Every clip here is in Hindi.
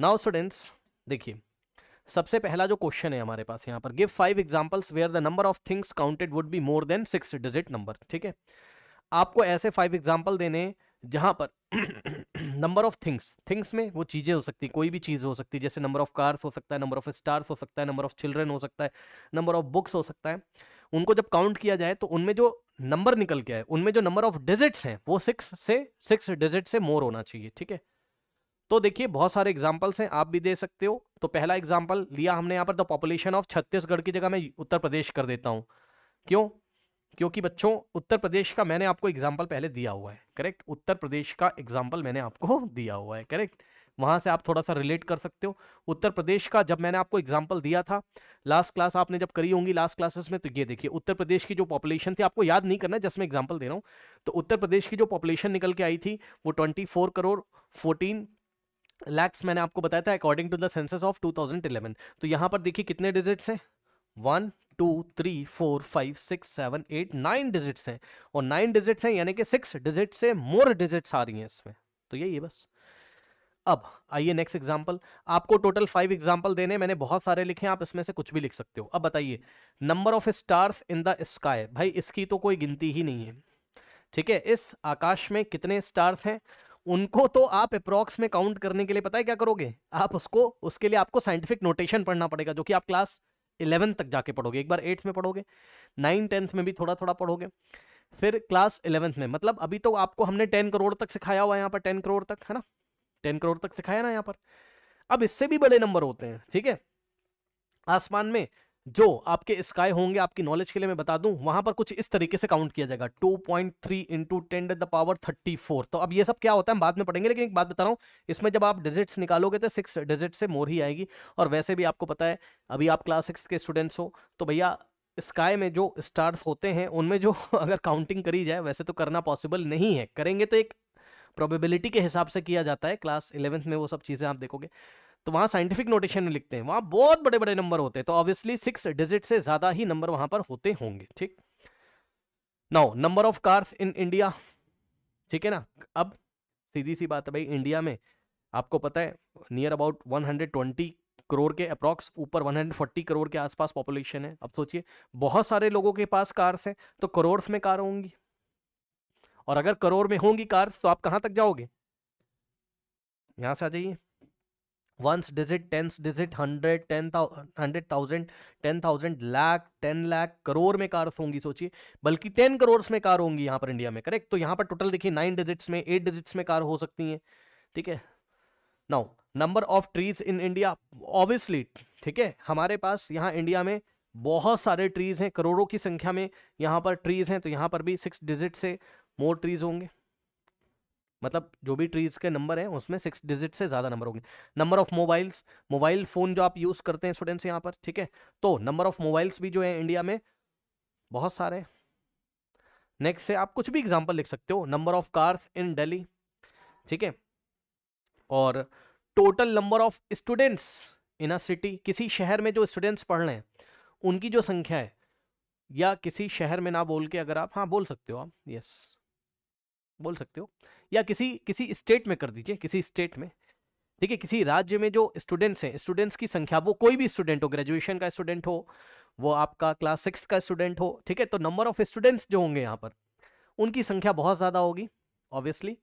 नाउ स्टूडेंट्स देखिए सबसे पहला जो क्वेश्चन है हमारे पास यहाँ पर give five examples where the number of things counted would be more than six digit number ठीक है आपको ऐसे फाइव एग्जाम्पल देने जहाँ पर नंबर ऑफ थिंग्स थिंग्स में वो चीज़ें हो सकती कोई भी चीज़ हो सकती है जैसे नंबर ऑफ कार्स हो सकता है नंबर ऑफ स्टार्स हो सकता है नंबर ऑफ चिल्ड्रेन हो सकता है नंबर ऑफ बुक्स हो सकता है उनको जब काउंट किया जाए तो उनमें जो नंबर निकल के आए उनमें जो नंबर ऑफ डिजिट्स हैं वो सिक्स से सिक्स डिजिट से मोर होना चाहिए ठीक है तो देखिए बहुत सारे एग्जाम्पल्स हैं आप भी दे सकते हो तो पहला एग्जाम्पल लिया हमने यहाँ पर द पॉपुलेशन ऑफ छत्तीसगढ़ की जगह मैं उत्तर प्रदेश कर देता हूँ क्यों क्योंकि बच्चों उत्तर प्रदेश का मैंने आपको एग्जाम्पल पहले दिया हुआ है करेक्ट उत्तर प्रदेश का एग्जाम्पल मैंने आपको दिया हुआ है करेक्ट वहाँ से आप थोड़ा सा रिलेट कर सकते हो उत्तर प्रदेश का जब मैंने आपको एग्जाम्पल दिया था लास्ट क्लास आपने जब करी होंगी लास्ट क्लासेस में तो ये देखिए उत्तर प्रदेश की जो पॉपुलेशन थी आपको याद नहीं करना जिसमें जस्ट मैं एग्जाम्पल दे रहा हूँ तो उत्तर प्रदेश की जो पॉपुलेशन निकल के आई थी वो ट्वेंटी करोड़ फोर्टीन लैक्स मैंने आपको बताया था according to the census of 2011 तो यहां पर देखिए कितने डिजिट्स हैं one two three four five six seven eight nine digits हैं और नाइन डिजिट्स हैं यानी कि सिक्स डिजिट से मोर डिजिट्स आ रही हैं इसमें तो यही है बस अब आइए नेक्स्ट एग्जांपल आपको टोटल फाइव एग्जांपल देने मैंने बहुत सारे लिखे हैं आप इसमें से कुछ भी लिख सकते हो अब बताइए number of stars in the sky भाई इसकी तो कोई गिनती ही नहीं है ठीक है इस आकाश में कितने स्टार्स हैं उनको तो आप अप्रोक्स में काउंट करने के लिए पता है क्या करोगे आप उसको उसके लिए आपको साइंटिफिक नोटेशन पढ़ना पड़ेगा जो कि आप क्लास इलेवन तक जाके पढ़ोगे एक बार एट्थ में पढ़ोगे नाइन टेंथ में भी थोड़ा थोड़ा पढ़ोगे फिर क्लास इलेवंथ में मतलब अभी तो आपको हमने टेन करोड़ तक सिखाया हुआ है यहाँ पर टेन करोड़ तक है ना टेन करोड़ तक सिखाया ना यहाँ पर अब इससे भी बड़े नंबर होते हैं ठीक है आसमान में जो आपके स्काई होंगे आपकी नॉलेज के लिए मैं बता दूं वहां पर कुछ इस तरीके से काउंट किया जाएगा 2.3 point three into ten the power thirty four तो अब ये सब क्या होता है हम बाद में पढ़ेंगे लेकिन एक बात बता रहा हूँ इसमें जब आप डिजिट्स निकालोगे तो सिक्स डिजिट से मोर ही आएगी और वैसे भी आपको पता है अभी आप क्लास सिक्स के स्टूडेंट्स हो तो भैया स्काई में जो स्टार्स होते हैं उनमें जो अगर काउंटिंग करी जाए वैसे तो करना पॉसिबल नहीं है करेंगे तो एक प्रोबेबिलिटी के हिसाब से किया जाता है क्लास इलेवेंथ में वो सब चीज़ें आप देखोगे तो वहां साइंटिफिक नोटेशन में लिखते हैं वहां बहुत बड़े बड़े नंबर होते हैं तो ऑब्वियसली सिक्स डिजिट से ज़्यादा ही नंबर वहां पर होते होंगे ठीक now number of cars in India ठीक है ना अब सीधी सी बात है भाई इंडिया में आपको पता है नियर अबाउट 120 करोड़ के अप्रॉक्स ऊपर 140 करोड़ के आसपास पॉपुलेशन है अब सोचिए बहुत सारे लोगों के पास कार्स हैं तो करोड़ में कार होंगी और अगर करोड़ में होंगी कार्स तो आप कहां तक जाओगे यहां से आ जाइए ones digit tens digit hundred ten hundred thousand ten thousand lakh ten lakh crore में कार्स होंगी सोचिए बल्कि टेन करोड़ में कार होंगी यहाँ पर इंडिया में करेक्ट तो यहाँ पर टोटल देखिए नाइन डिजिट्स में एट डिजिट्स में कार हो सकती हैं ठीक है now number of trees in India obviously ठीक है हमारे पास यहाँ इंडिया में बहुत सारे ट्रीज हैं करोड़ों की संख्या में यहाँ पर ट्रीज हैं तो यहाँ पर भी सिक्स डिजिट से मोर ट्रीज होंगे मतलब जो भी ट्रीज़ के नंबर हैं उसमें सिक्स डिजिट से ज़्यादा नंबर होंगे number of mobiles mobile phone जो आप यूज़ करते हैं स्टूडेंट्स यहाँ पर ठीक है तो नंबर ऑफ मोबाइल्स भी जो है इंडिया में बहुत सारे नेक्स्ट से आप कुछ भी एग्जाम्पल लिख सकते हो number of cars in Delhi ठीक है और total number of students in a city किसी शहर में जो स्टूडेंट्स पढ़ रहे हैं उनकी जो संख्या है या किसी शहर में ना बोल के अगर आप हाँ बोल सकते हो आप यस बोल सकते हो या किसी किसी स्टेट में कर दीजिए किसी स्टेट में ठीक है किसी राज्य में जो स्टूडेंट्स हैं स्टूडेंट्स की संख्या वो कोई भी स्टूडेंट हो ग्रेजुएशन का स्टूडेंट हो वो आपका क्लास सिक्स का स्टूडेंट हो ठीक है तो नंबर ऑफ स्टूडेंट्स जो होंगे यहाँ पर उनकी संख्या बहुत ज़्यादा होगी ऑब्वियसली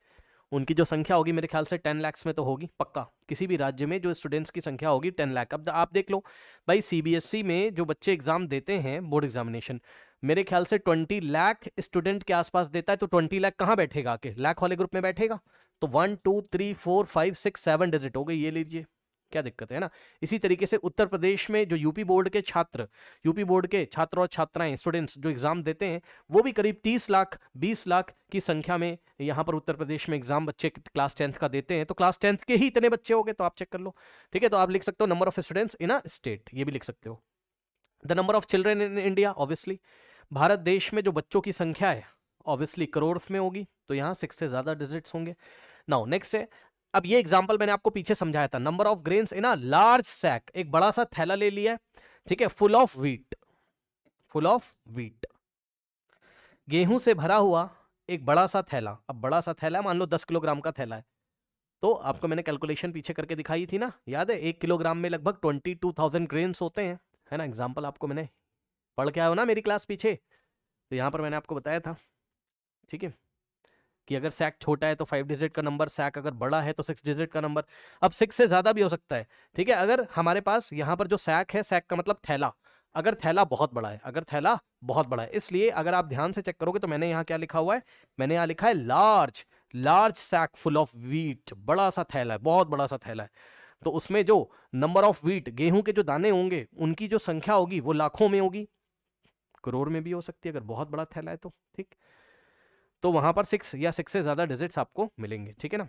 उनकी जो संख्या होगी मेरे ख्याल से टेन लैक्स में तो होगी पक्का किसी भी राज्य में जो स्टूडेंट्स की संख्या होगी टेन लैक अब आप देख लो भाई सीबीएसई e में जो बच्चे एग्जाम देते हैं बोर्ड एग्जामिनेशन मेरे ख्याल से ट्वेंटी लैख स्टूडेंट के आसपास देता है तो ट्वेंटी लैख कहाँ बैठेगा आके लैक वाले ग्रुप में बैठेगा तो one two three four five six seven digit हो गई ये लीजिए क्या दिक्कत है ना इसी तरीके से उत्तर प्रदेश में जो यूपी बोर्ड के छात्र यूपी बोर्ड के छात्र और छात्राएं स्टूडेंट्स जो एग्जाम देते हैं वो भी करीब तीस लाख बीस लाख की संख्या में यहाँ पर उत्तर प्रदेश में एग्जाम बच्चे क्लास टेंथ का देते हैं तो क्लास टेंथ के ही इतने बच्चे हो गए तो आप चेक कर लो ठीक है तो आप लिख सकते हो number of students in a state ये भी लिख सकते हो the number of children in India obviously Bharat देश में जो बच्चों की संख्या है ऑब्वियसली करोड़ में होगी तो यहाँ सिक्स से ज़्यादा डिजिट्स होंगे नाउ नेक्स्ट है अब ये एग्जाम्पल मैंने आपको पीछे समझाया था number of grain in a large sack एक बड़ा सा थैला ले लिया ठीक है full of wheat full of wheat गेहूं से भरा हुआ एक बड़ा सा थैला अब बड़ा सा थैला मान लो दस किलोग्राम का थैला है तो आपको मैंने कैलकुलेशन पीछे करके दिखाई थी ना याद है एक किलोग्राम में लगभग ट्वेंटी टू थाउजेंड ग्रेन्स होते हैं है ना एग्जाम्पल आपको मैंने पढ़ के आया हो ना मेरी क्लास पीछे तो यहां पर मैंने आपको बताया था ठीक है कि अगर सैक छोटा है तो फाइव डिजिट का नंबर सैक अगर बड़ा है तो सिक्स डिजिट का नंबर अब सिक्स से ज़्यादा भी हो सकता है ठीक है अगर हमारे पास यहाँ पर जो सैक है सैक का मतलब थैला अगर थैला बहुत बड़ा है अगर थैला बहुत बड़ा है इसलिए अगर आप ध्यान से चेक करोगे तो मैंने यहाँ क्या लिखा हुआ है मैंने यहाँ लिखा है large large sack full of wheat बड़ा सा थैला है बहुत बड़ा सा थैला है तो उसमें जो नंबर ऑफ वीट गेहूं के जो दाने होंगे उनकी जो संख्या होगी वो लाखों में होगी करोड़ में भी हो सकती है अगर बहुत बड़ा थैला है तो ठीक तो वहां पर सिक्स या सिक्स से ज़्यादा डिजिट्स आपको मिलेंगे ठीक है ना